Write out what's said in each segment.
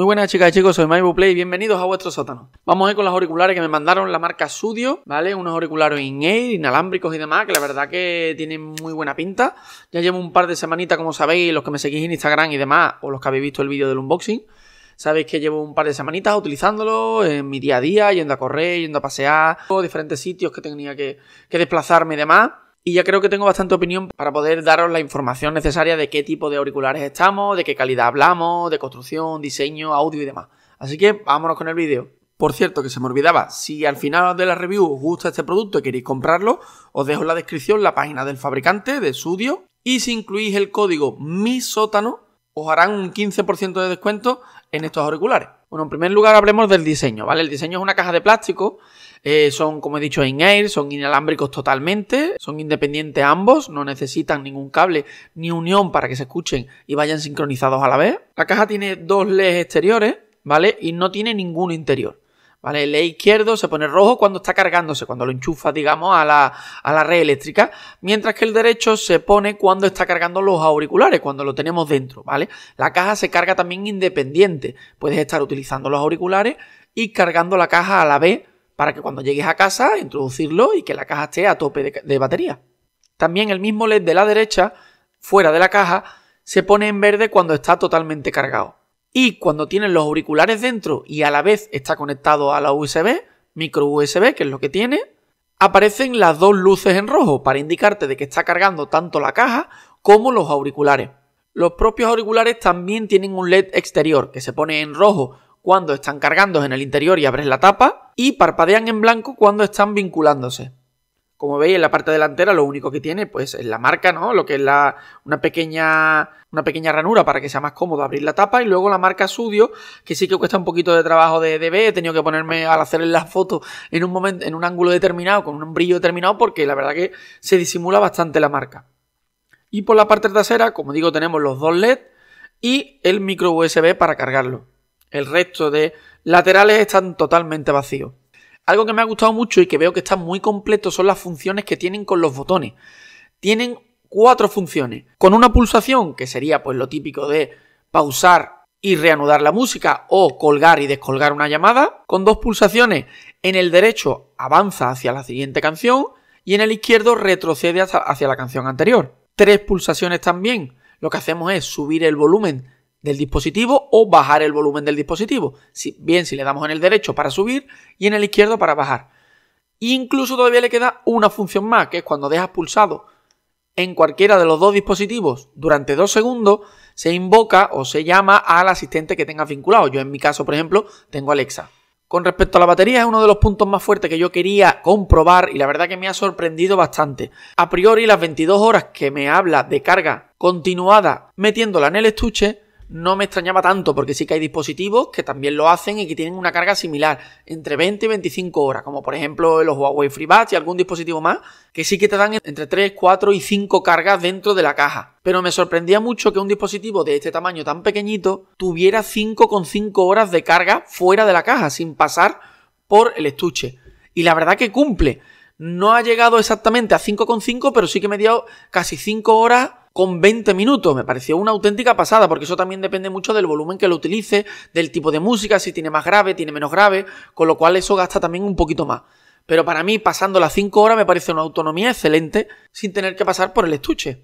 Muy buenas chicas y chicos, soy Maibu Play y bienvenidos a vuestro sótano. Vamos a ir con los auriculares que me mandaron la marca Sudio, ¿vale? Unos auriculares in-air, inalámbricos y demás, que la verdad que tienen muy buena pinta. Ya llevo un par de semanitas, como sabéis, los que me seguís en Instagram y demás, o los que habéis visto el vídeo del unboxing, sabéis que llevo un par de semanitas utilizándolos en mi día a día, yendo a correr, yendo a pasear, diferentes sitios que tenía que, que desplazarme y demás. Y ya creo que tengo bastante opinión para poder daros la información necesaria de qué tipo de auriculares estamos, de qué calidad hablamos, de construcción, diseño, audio y demás. Así que vámonos con el vídeo. Por cierto, que se me olvidaba, si al final de la review os gusta este producto y queréis comprarlo, os dejo en la descripción la página del fabricante, de Sudio, y si incluís el código mi sótano, os harán un 15% de descuento en estos auriculares. Bueno, en primer lugar hablemos del diseño, ¿vale? El diseño es una caja de plástico eh, son, como he dicho, en air, son inalámbricos totalmente, son independientes ambos, no necesitan ningún cable ni unión para que se escuchen y vayan sincronizados a la vez. La caja tiene dos LEDs exteriores, ¿vale? Y no tiene ningún interior. ¿Vale? El LED izquierdo se pone rojo cuando está cargándose, cuando lo enchufa, digamos, a la, a la red eléctrica, mientras que el derecho se pone cuando está cargando los auriculares, cuando lo tenemos dentro, ¿vale? La caja se carga también independiente. Puedes estar utilizando los auriculares y cargando la caja a la vez para que cuando llegues a casa introducirlo y que la caja esté a tope de, batería. También el mismo LED de la derecha, fuera de la caja, se pone en verde cuando está totalmente cargado. Y cuando tienen los auriculares dentro y a la vez está conectado a la USB, micro USB, que es lo que tiene, aparecen las dos luces en rojo para indicarte de que está cargando tanto la caja como los auriculares. Los propios auriculares también tienen un LED exterior que se pone en rojo cuando están cargando en el interior y abres la tapa y parpadean en blanco cuando están vinculándose. Como veis en la parte delantera lo único que tiene pues es la marca, ¿no? Lo que es la, una, pequeña, una pequeña ranura para que sea más cómodo abrir la tapa y luego la marca Sudio, que sí que cuesta un poquito de trabajo de, DB. he tenido que ponerme al hacer las fotos en un momento en un ángulo determinado con un brillo determinado porque la verdad que se disimula bastante la marca. Y por la parte trasera, como digo, tenemos los dos LED y el micro USB para cargarlo. El resto de laterales están totalmente vacíos. Algo que me ha gustado mucho y que veo que está muy completo son las funciones que tienen con los botones. Tienen cuatro funciones. Con una pulsación, que sería pues lo típico de pausar y reanudar la música o colgar y descolgar una llamada. Con dos pulsaciones, en el derecho avanza hacia la siguiente canción y en el izquierdo retrocede hacia la canción anterior. Tres pulsaciones también. Lo que hacemos es subir el volumen del dispositivo o bajar el volumen del dispositivo. Si, bien si le damos en el derecho para subir y en el izquierdo para bajar. Incluso todavía le queda una función más, que es cuando dejas pulsado en cualquiera de los dos dispositivos durante dos segundos, se invoca o se llama al asistente que tengas vinculado. Yo en mi caso, por ejemplo, tengo Alexa. Con respecto a la batería, es uno de los puntos más fuertes que yo quería comprobar y la verdad que me ha sorprendido bastante. A priori, las 22 horas que me habla de carga continuada metiéndola en el estuche, no me extrañaba tanto, porque sí que hay dispositivos que también lo hacen y que tienen una carga similar, entre 20 y 25 horas, como por ejemplo los Huawei FreeBuds y algún dispositivo más, que sí que te dan entre 3, 4 y 5 cargas dentro de la caja. Pero me sorprendía mucho que un dispositivo de este tamaño tan pequeñito tuviera 5,5 horas de carga fuera de la caja, sin pasar por el estuche. Y la verdad que cumple. No ha llegado exactamente a 5,5, pero sí que me dio casi 5 horas con 20 minutos. Me pareció una auténtica pasada, porque eso también depende mucho del volumen que lo utilice, del tipo de música, si tiene más grave, tiene menos grave, con lo cual eso gasta también un poquito más. Pero para mí, pasando las 5 horas, me parece una autonomía excelente sin tener que pasar por el estuche.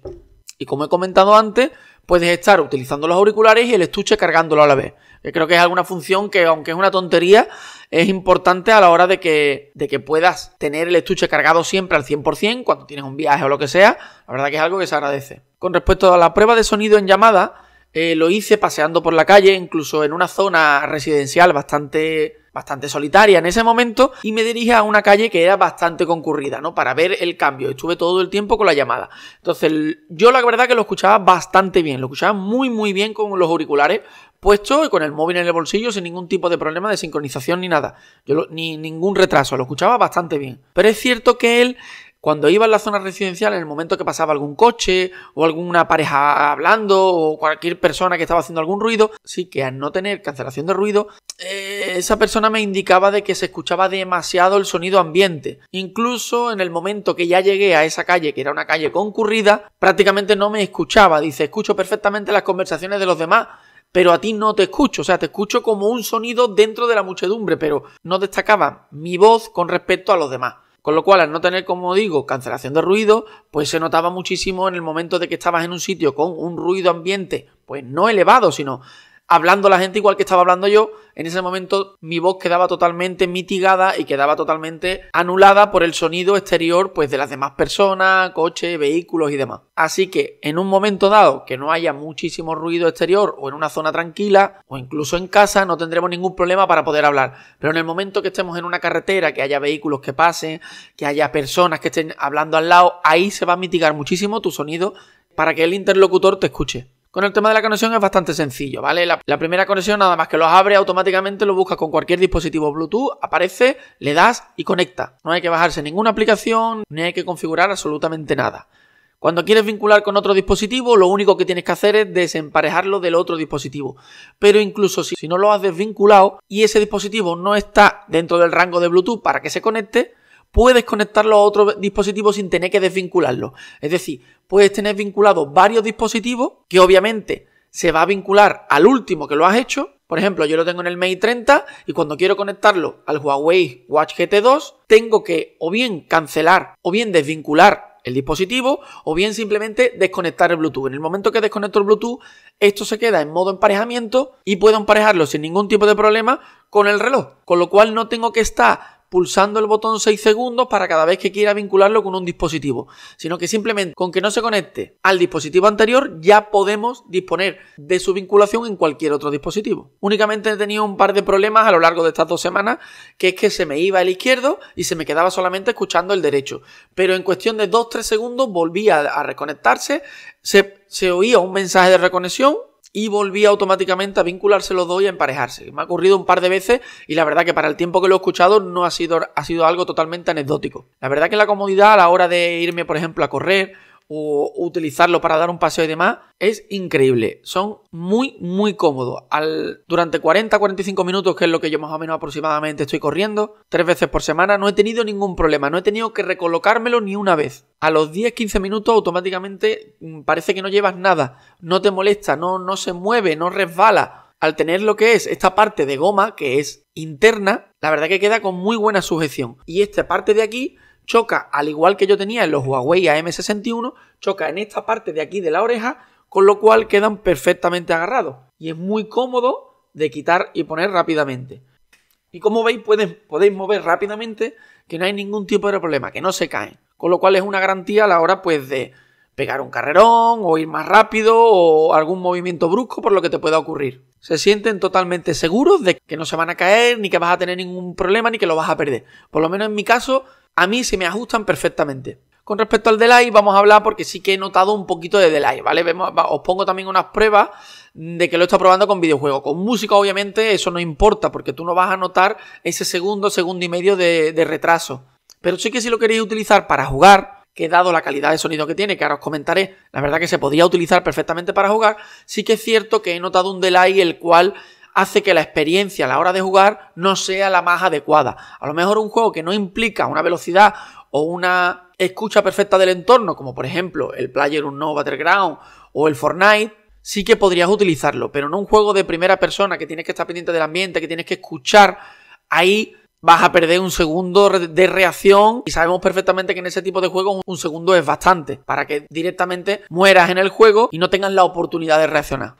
Y como he comentado antes, puedes estar utilizando los auriculares y el estuche cargándolo a la vez. Que creo que es alguna función que, aunque es una tontería, es importante a la hora de que, de que puedas tener el estuche cargado siempre al 100% cuando tienes un viaje o lo que sea. La verdad que es algo que se agradece. Con respecto a la prueba de sonido en llamada, eh, lo hice paseando por la calle, incluso en una zona residencial bastante bastante solitaria en ese momento y me dirigía a una calle que era bastante concurrida, ¿no? Para ver el cambio. Estuve todo el tiempo con la llamada. Entonces, yo la verdad que lo escuchaba bastante bien, lo escuchaba muy muy bien con los auriculares puestos y con el móvil en el bolsillo sin ningún tipo de problema de sincronización ni nada. Yo ni ningún retraso, lo escuchaba bastante bien. Pero es cierto que él cuando iba a la zona residencial, en el momento que pasaba algún coche o alguna pareja hablando o cualquier persona que estaba haciendo algún ruido, sí que al no tener cancelación de ruido, eh, esa persona me indicaba de que se escuchaba demasiado el sonido ambiente. Incluso en el momento que ya llegué a esa calle, que era una calle concurrida, prácticamente no me escuchaba. Dice, escucho perfectamente las conversaciones de los demás, pero a ti no te escucho, o sea, te escucho como un sonido dentro de la muchedumbre, pero no destacaba mi voz con respecto a los demás. Con lo cual, al no tener, como digo, cancelación de ruido, pues se notaba muchísimo en el momento de que estabas en un sitio con un ruido ambiente, pues no elevado, sino hablando la gente igual que estaba hablando yo, en ese momento mi voz quedaba totalmente mitigada y quedaba totalmente anulada por el sonido exterior pues de las demás personas, coches, vehículos y demás. Así que en un momento dado que no haya muchísimo ruido exterior o en una zona tranquila o incluso en casa no tendremos ningún problema para poder hablar. Pero en el momento que estemos en una carretera, que haya vehículos que pasen, que haya personas que estén hablando al lado, ahí se va a mitigar muchísimo tu sonido para que el interlocutor te escuche. Con el tema de la conexión es bastante sencillo, ¿vale? La, primera conexión nada más que lo abre automáticamente, lo buscas con cualquier dispositivo Bluetooth, aparece, le das y conecta. No hay que bajarse ninguna aplicación, ni hay que configurar absolutamente nada. Cuando quieres vincular con otro dispositivo, lo único que tienes que hacer es desemparejarlo del otro dispositivo. Pero incluso si no lo has desvinculado y ese dispositivo no está dentro del rango de Bluetooth para que se conecte, puedes conectarlo a otro dispositivo sin tener que desvincularlo. Es decir, puedes tener vinculados varios dispositivos que obviamente se va a vincular al último que lo has hecho. Por ejemplo, yo lo tengo en el Mate 30 y cuando quiero conectarlo al Huawei Watch GT2, tengo que o bien cancelar o bien desvincular el dispositivo o bien simplemente desconectar el Bluetooth. En el momento que desconecto el Bluetooth, esto se queda en modo emparejamiento y puedo emparejarlo sin ningún tipo de problema con el reloj, con lo cual no tengo que estar pulsando el botón 6 segundos para cada vez que quiera vincularlo con un dispositivo, sino que simplemente con que no se conecte al dispositivo anterior ya podemos disponer de su vinculación en cualquier otro dispositivo. Únicamente he tenido un par de problemas a lo largo de estas dos semanas, que es que se me iba el izquierdo y se me quedaba solamente escuchando el derecho, pero en cuestión de 2-3 segundos volvía a reconectarse, se, se oía un mensaje de reconexión y volvía automáticamente a vincularse los dos y a emparejarse. Me ha ocurrido un par de veces y la verdad que para el tiempo que lo he escuchado no ha sido, ha sido algo totalmente anecdótico. La verdad que la comodidad a la hora de irme, por ejemplo, a correr o utilizarlo para dar un paseo y demás, es increíble. Son muy, muy cómodos. Al, durante 40-45 minutos, que es lo que yo más o menos aproximadamente estoy corriendo, tres veces por semana, no he tenido ningún problema. No he tenido que recolocármelo ni una vez. A los 10-15 minutos, automáticamente mm, parece que no llevas nada. No te molesta, no, no se mueve, no resbala al tener lo que es esta parte de goma, que es interna, la verdad que queda con muy buena sujeción. Y esta parte de aquí choca, al igual que yo tenía en los Huawei AM61, choca en esta parte de aquí de la oreja, con lo cual quedan perfectamente agarrados y es muy cómodo de quitar y poner rápidamente. Y como veis, podéis mover rápidamente, que no hay ningún tipo de problema, que no se caen. Con lo cual es una garantía a la hora pues de pegar un carrerón o ir más rápido o algún movimiento brusco por lo que te pueda ocurrir. Se sienten totalmente seguros de que no se van a caer, ni que vas a tener ningún problema, ni que lo vas a perder. Por lo menos en mi caso, a mí se me ajustan perfectamente. Con respecto al delay, vamos a hablar porque sí que he notado un poquito de delay, ¿vale? Vemos, os pongo también unas pruebas de que lo he estado probando con videojuegos. Con música, obviamente, eso no importa, porque tú no vas a notar ese segundo, segundo y medio de, retraso. Pero sí que si lo queréis utilizar para jugar, que dado la calidad de sonido que tiene, que ahora os comentaré, la verdad que se podría utilizar perfectamente para jugar, sí que es cierto que he notado un delay el cual hace que la experiencia a la hora de jugar no sea la más adecuada. A lo mejor un juego que no implica una velocidad o una escucha perfecta del entorno, como por ejemplo el Player No Battleground o el Fortnite, sí que podrías utilizarlo, pero no un juego de primera persona que tienes que estar pendiente del ambiente, que tienes que escuchar, ahí vas a perder un segundo de reacción y sabemos perfectamente que en ese tipo de juegos un segundo es bastante para que directamente mueras en el juego y no tengas la oportunidad de reaccionar.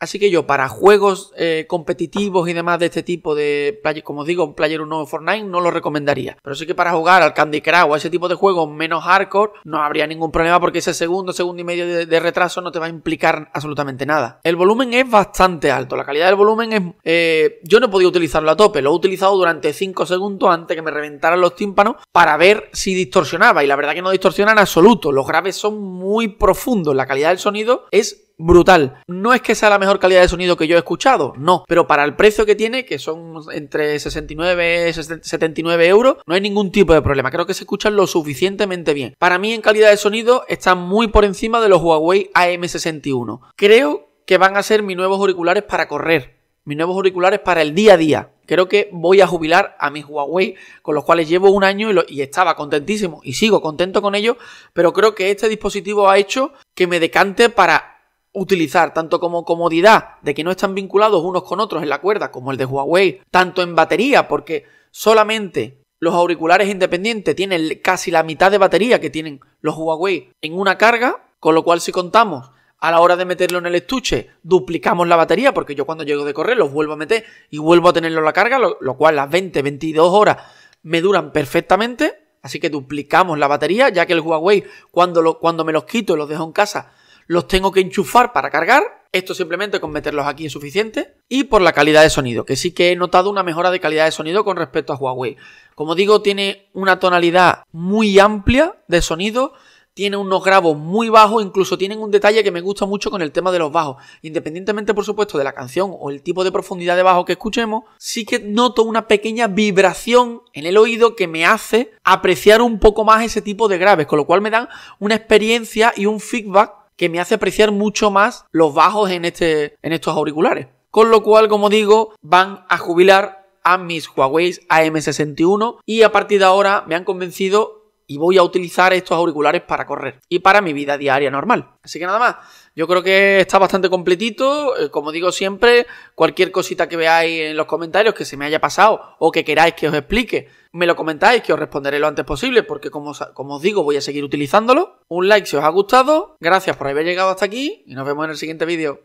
Así que yo, para juegos eh, competitivos y demás de este tipo de, como digo, Player 1 for Fortnite, no lo recomendaría. Pero sí que para jugar al Candy Crush o a ese tipo de juegos menos hardcore, no habría ningún problema porque ese segundo, segundo y medio de, retraso no te va a implicar absolutamente nada. El volumen es bastante alto, la calidad del volumen es... Eh, yo no he podido utilizarlo a tope, lo he utilizado durante 5 segundos antes que me reventaran los tímpanos para ver si distorsionaba y la verdad que no distorsionan absoluto, los graves son muy profundos, la calidad del sonido es brutal. No es que sea la mejor calidad de sonido que yo he escuchado, no, pero para el precio que tiene, que son entre 69 y 79 euros, no hay ningún tipo de problema. Creo que se escuchan lo suficientemente bien. Para mí, en calidad de sonido, están muy por encima de los Huawei AM61. Creo que van a ser mis nuevos auriculares para correr, mis nuevos auriculares para el día a día. Creo que voy a jubilar a mis Huawei, con los cuales llevo un año y, y, estaba contentísimo y sigo contento con ellos, pero creo que este dispositivo ha hecho que me decante para utilizar tanto como comodidad de que no están vinculados unos con otros en la cuerda como el de Huawei, tanto en batería porque solamente los auriculares independientes tienen casi la mitad de batería que tienen los Huawei en una carga, con lo cual si contamos a la hora de meterlo en el estuche, duplicamos la batería, porque yo cuando llego de correr los vuelvo a meter y vuelvo a tenerlo en la carga, lo, cual las 20, 22 horas me duran perfectamente, así que duplicamos la batería, ya que el Huawei cuando, lo, cuando me los quito y los dejo en casa los tengo que enchufar para cargar. Esto simplemente con meterlos aquí es suficiente. Y por la calidad de sonido, que sí que he notado una mejora de calidad de sonido con respecto a Huawei. Como digo, tiene una tonalidad muy amplia de sonido tiene unos grabos muy bajos, incluso tienen un detalle que me gusta mucho con el tema de los bajos. Independientemente, por supuesto, de la canción o el tipo de profundidad de bajo que escuchemos, sí que noto una pequeña vibración en el oído que me hace apreciar un poco más ese tipo de graves, con lo cual me dan una experiencia y un feedback que me hace apreciar mucho más los bajos en, este, en estos auriculares. Con lo cual, como digo, van a jubilar a mis Huawei AM61 y a partir de ahora me han convencido y voy a utilizar estos auriculares para correr y para mi vida diaria normal. Así que nada más, yo creo que está bastante completito, eh, como digo siempre, cualquier cosita que veáis en los comentarios que se me haya pasado o que queráis que os explique, me lo comentáis, que os responderé lo antes posible, porque como, como os digo, voy a seguir utilizándolo. Un like si os ha gustado, gracias por haber llegado hasta aquí y nos vemos en el siguiente vídeo.